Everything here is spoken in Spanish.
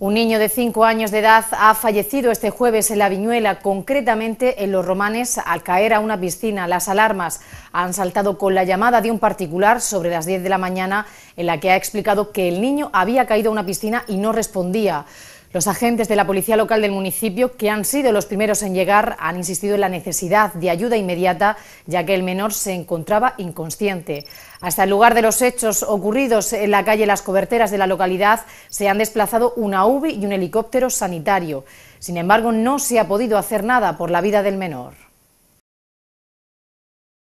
Un niño de 5 años de edad ha fallecido este jueves en la Viñuela, concretamente en Los Romanes, al caer a una piscina. Las alarmas han saltado con la llamada de un particular sobre las 10 de la mañana, en la que ha explicado que el niño había caído a una piscina y no respondía. Los agentes de la policía local del municipio, que han sido los primeros en llegar, han insistido en la necesidad de ayuda inmediata, ya que el menor se encontraba inconsciente. Hasta el lugar de los hechos ocurridos en la calle Las Coberteras de la localidad se han desplazado una UBI y un helicóptero sanitario. Sin embargo, no se ha podido hacer nada por la vida del menor.